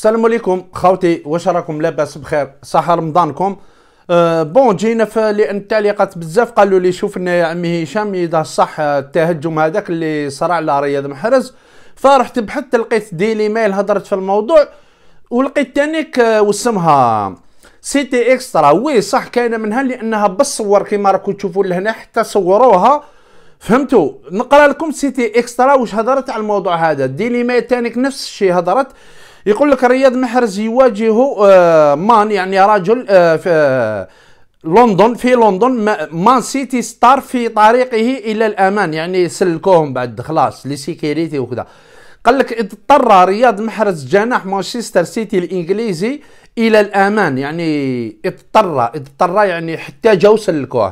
السلام عليكم خاوتي واش راكم لاباس بخير صحه رمضانكم أه بون جينا في لان التعليقات بزاف قالوا لي شوف لنا يا عمي هشام اذا صح التهجم هذاك اللي صرع على رياض محرز فرحت بحثت لقيت ديلي ميل هضرت في الموضوع ولقيت تانيك وسمها سي تي اكسترا وي صح كاينه منها لانها بصور كيما راكم تشوفوا لهنا حتى صوروها فهمتوا نقرا لكم سي تي اكسترا واش هضرت على الموضوع هذا ديلي ميل تانيك نفس الشيء هضرت يقول لك رياض محرز يواجه آه، مان يعني رجل آه، في آه، لندن في لندن مان سيتي ستار في طريقه الى الامان يعني سلكوهم بعد خلاص لي سيكيريتي وكذا قال لك اضطر رياض محرز جناح مانشستر سيتي الانجليزي الى الامان يعني اضطر اضطر يعني حتى جاو سلكوه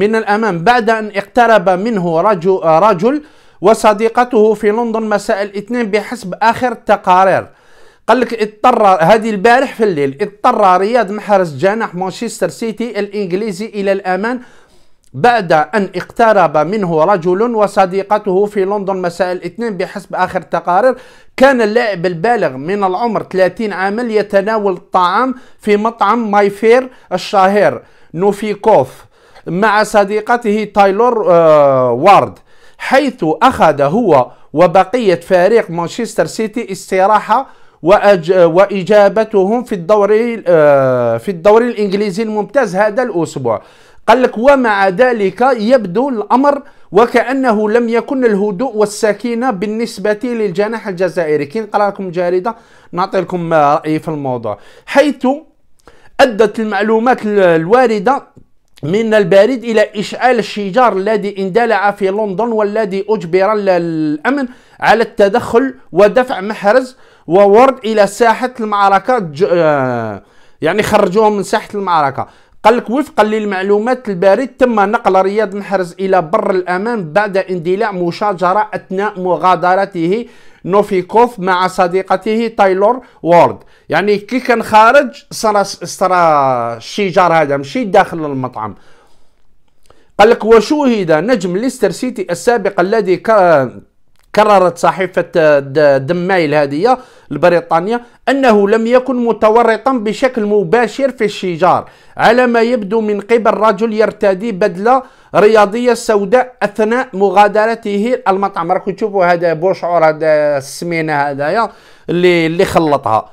من الامام بعد ان اقترب منه رجل رجل وصديقته في لندن مساء الاثنين بحسب آخر التقارير قال لك اضطر هذه البارح في الليل اضطر رياض محرز جناح مانشستر سيتي الانجليزي الى الامان بعد أن اقترب منه رجل وصديقته في لندن مساء الاثنين بحسب آخر التقارير كان اللاعب البالغ من العمر 30 عاما يتناول الطعام في مطعم مايفير الشهير نوفيكوف مع صديقته تايلور آه وارد حيث أخذ هو وبقية فريق مانشستر سيتي استراحة وأج... وإجابتهم في الدوري آه، في الدوري الإنجليزي الممتاز هذا الأسبوع قال لك ومع ذلك يبدو الأمر وكأنه لم يكن الهدوء والسكينة بالنسبة للجناح الجزائري كي نقرأ لكم جاريدة نعطي لكم رأيي في الموضوع حيث أدت المعلومات الواردة من البريد إلى إشعال الشجار الذي اندلع في لندن والذي أجبر الأمن على التدخل ودفع محرز وورد إلى ساحة المعركة آه، يعني خرجوهم من ساحة المعركة قال لك وفقا للمعلومات البريد تم نقل رياض محرز الى بر الامان بعد اندلاع مشاجره اثناء مغادرته نوفيكوف مع صديقته تايلور وورد يعني كي كان خارج صرا صرا الشجار هذا مشي داخل المطعم قال لك وشوهد نجم ليستر سيتي السابق الذي كان كررت صحيفة دمايل هذه البريطانية أنه لم يكن متورطا بشكل مباشر في الشجار على ما يبدو من قبل رجل يرتدي بدلة رياضية سوداء أثناء مغادرته المطعم راكم تشوفوا هذا بوشعور هذا السمينة هذايا اللي اللي خلطها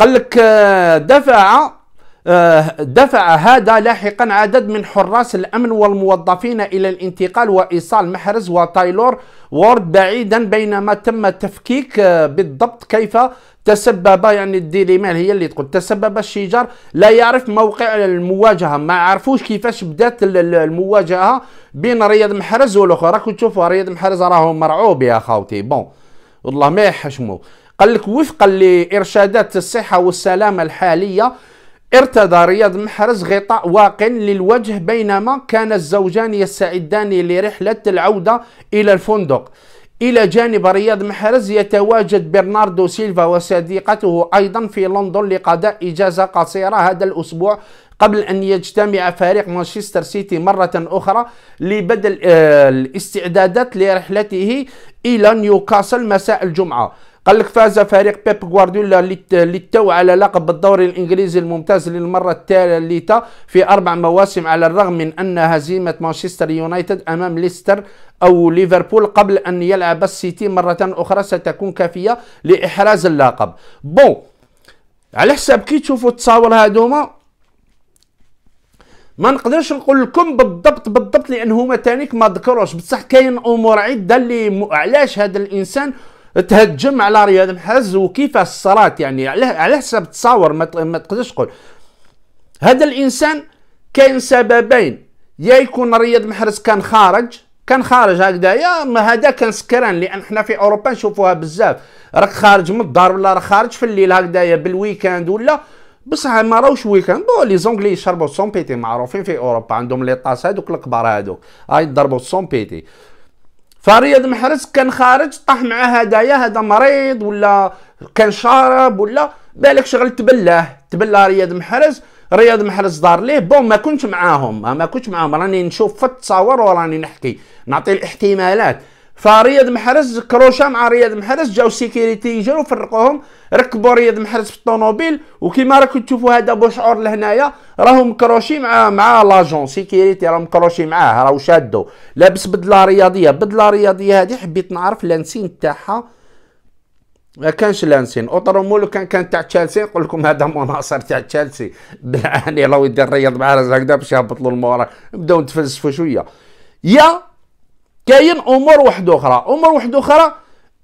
قال لك آه، دفع آه، دفع هذا لاحقا عدد من حراس الامن والموظفين الى الانتقال وايصال محرز وتايلور وورد بعيدا بينما تم تفكيك آه، بالضبط كيف تسبب يعني الديليمان هي اللي تقول تسبب الشجار لا يعرف موقع المواجهه ما عرفوش كيفاش بدات المواجهه بين رياض محرز والاخر راكم تشوفوا رياض محرز راهو مرعوب يا خاوتي بون والله ما يحشمو قال لك وفقا لارشادات الصحه والسلامه الحاليه ارتدى رياض محرز غطاء واق للوجه بينما كان الزوجان يستعدان لرحلة العودة إلى الفندق إلى جانب رياض محرز يتواجد برناردو سيلفا وصديقته أيضا في لندن لقضاء إجازة قصيرة هذا الأسبوع قبل أن يجتمع فريق مانشستر سيتي مرة أخرى لبدل آه، الاستعدادات لرحلته إلى نيوكاسل مساء الجمعة قال لك فاز فريق بيب غوارديولا للتو على لقب الدوري الانجليزي الممتاز للمره الثالثه في اربع مواسم على الرغم من ان هزيمه مانشستر يونايتد امام ليستر او ليفربول قبل ان يلعب السيتي مره اخرى ستكون كافيه لاحراز اللقب بون على حساب كي تشوفوا التصاور هذوما ما نقدرش نقول لكم بالضبط بالضبط لان هما تانيك ما ذكروش بصح كاين امور عده اللي م... علاش هذا الانسان تهجم على رياض محرز وكيفاش صرات يعني على على حسب التصاور ما, ت... ما تقدرش تقول هذا الانسان كاين سببين يا يكون رياض محرز كان خارج كان خارج هكذايا ما هذا كان سكران لان حنا في اوروبا نشوفوها بزاف راك خارج من الدار ولا راك خارج في الليل هكذايا بالويكاند ولا بصح ما راهوش ويكاند بون لي زونغلي يشربوا سون بيتي معروفين في اوروبا عندهم لي طاس هذوك الكبار هذوك هاي ضربوا سون بيتي فرياض محرز كان خارج طاح معاه هدايا هذا مريض ولا كان شارب ولا بالك شغل تبلاه تبلى رياض محرز رياض محرز دار ليه بون ما كنتش معاهم ما كنتش معاهم راني نشوف في التصاور وراني نحكي نعطي الاحتمالات فرياض محرز كروشا مع رياض محرز جاو سيكيريتي جاو فرقوهم ركبوا رياض محرز في الطوموبيل وكيما راكم تشوفوا هذا بوشعور لهنايا راهم كروشي مع مع لاجون سيكيريتي راهم كروشي معاه راهو شادو لابس بدله رياضيه بدله رياضيه هذه حبيت نعرف لانسين تاعها ما كانش لانسين اوترومولو كان كان تاع تشيلسي نقول لكم هذا مناصر تاع تشيلسي بالعاني لو يدير رياض مع هكذا باش يهبط له المورال نبداو نتفلسفوا شويه يا كاين امور واحد اخرى امور واحد اخرى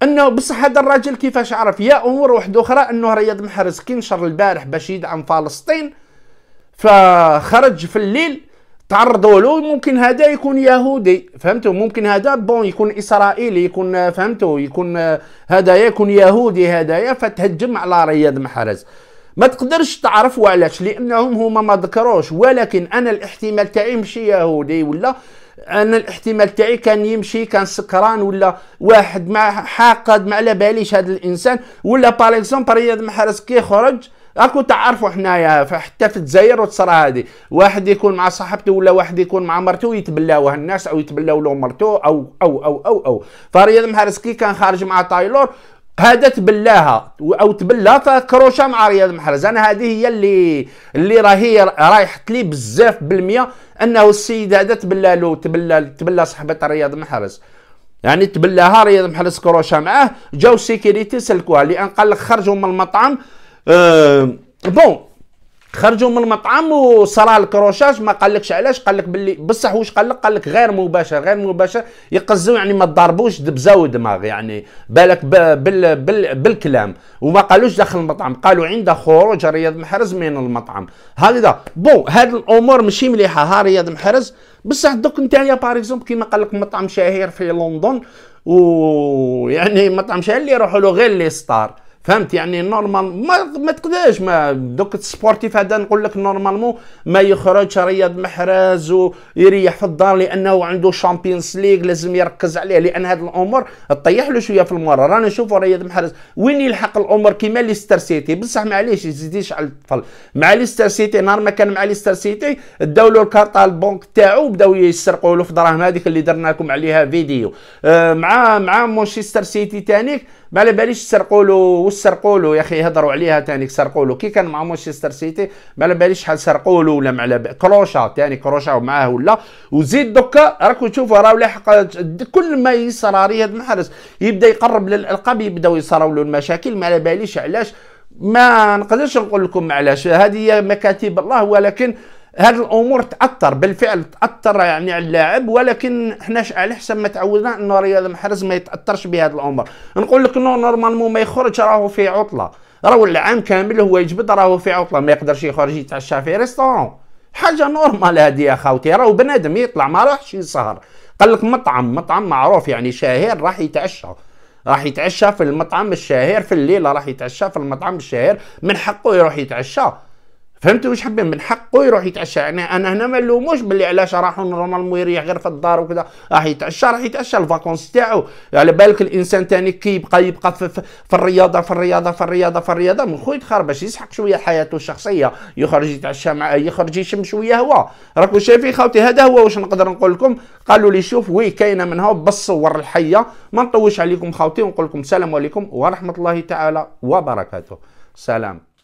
انه بصح هذا الراجل كيفاش عرف يا امور واحد اخرى انه رياض محرز كي نشر البارح باش يدعم فلسطين فخرج في الليل تعرضوا له ممكن هذا يكون يهودي فهمتوا ممكن هذا بون يكون اسرائيلي يكون فهمتوا يكون هذا يكون يهودي هذايا فتهجم على رياض محرز ما تقدرش تعرف وعلاش لانهم هما ما ذكروش ولكن انا الاحتمال تاعي ماشي يهودي ولا انا الاحتمال تاعي كان يمشي كان سكران ولا واحد ما حاقد ما على باليش هذا الانسان ولا باغ اكزومبل رياض محرز كي خرج راكو تعرفوا حنايا حتى في الجزائر وتصرى هذه واحد يكون مع صاحبته ولا واحد يكون مع مرته يتبلاوه الناس او يتبلاو له مرته او او او او او فرياض محرز كي كان خارج مع تايلور هذا تبلاها او تبلا كروشه مع رياض محرز انا هذه هي اللي اللي راهي رايحت لي بزاف بالميه انه السيد هذا تبلا له تبلا تبلا صحبه رياض محرز يعني تبلاها رياض محرز كروشه معاه جاو سيكيريتي سلكوها لان قال لك خرجوا من المطعم أه بون خرجوا من المطعم وصرى الكروشاج ما قالكش علاش قالك باللي بصح واش قالك قالك غير مباشر غير مباشر يقزوا يعني ما تضربوش دبزاو دماغ يعني بالك بال بال بالكلام وما قالوش داخل المطعم قالوا عند خروج رياض محرز من المطعم هكذا بون هاد الامور ماشي مليحه ها رياض محرز بصح دوك انت يا باغ اكزومبل كيما قال لك مطعم شهير في لندن ويعني مطعم شهير اللي يروحوا له غير لي ستار فهمت يعني نورمال ما ما تقدرش ما دوك السبورتيف هذا نقول لك نورمالمون ما يخرجش رياض محرز ويريح في الدار لانه عنده شامبيونز ليغ لازم يركز عليه لان هذه الامور طيح له شويه في المره رانا نشوفوا رياض محرز وين يلحق الامور كيما ليستر سيتي بصح معليش يزيديش على الطفل مع ليستر سيتي نهار ما كان مع ليستر سيتي داو له الكارطه البنك تاعو بداو يسرقوا له في دراهم هذيك اللي درنا لكم عليها فيديو آه مع مع مانشستر سيتي تانيك ما على باليش سرقوا له واش سرقوا له يا اخي هضروا عليها ثاني سرقوا له كي كان مع مانشستر سيتي ما على باليش شحال سرقوا له ولا ما على كروشا ثاني كروشا ومعاه ولا وزيد دوكا راكم تشوفوا راه لاحق كل ما يصراري هذا المحرز يبدا يقرب للالقاب يبداو يصراو له المشاكل ما على باليش علاش ما نقدرش نقول لكم علاش هذه هي مكاتب الله ولكن هذه الامور تاثر بالفعل تاثر يعني على اللاعب ولكن حنا على حسب ما تعودنا ان رياض محرز ما يتاثرش بهذه الامور نقول لك انه نورمالمون ما يخرج راهو في عطله راهو العام كامل هو يجبد راهو في عطله ما يقدرش يخرج يتعشى في ريستورون حاجه نورمال هذه يا خاوتي راهو بنادم يطلع ما راحش يسهر قال لك مطعم مطعم معروف يعني شهير راح يتعشى راح يتعشى في المطعم الشهير في الليله راح يتعشى في المطعم الشهير من حقه يروح يتعشى فهمت واش حابين من حقه يروح يتعشى يعني انا هنا ما نلوموش باللي علاش راحوا نورمالمون يريح غير في الدار وكذا راح يتعشى راح يتعشى الفاكونس تاعو على بالك الانسان تاني كي يبقى يبقى في, في, في الرياضه في الرياضه في الرياضه في الرياضه من خويا يتخر باش يسحق شويه حياته الشخصيه يخرج يتعشى مع يخرج يشم شويه هو راكم شايفين خاوتي هذا هو واش نقدر نقول لكم قالوا لي شوف وي كاينه منها بالصور الحيه ما نطوش عليكم خاوتي ونقول لكم السلام عليكم ورحمه الله تعالى وبركاته سلام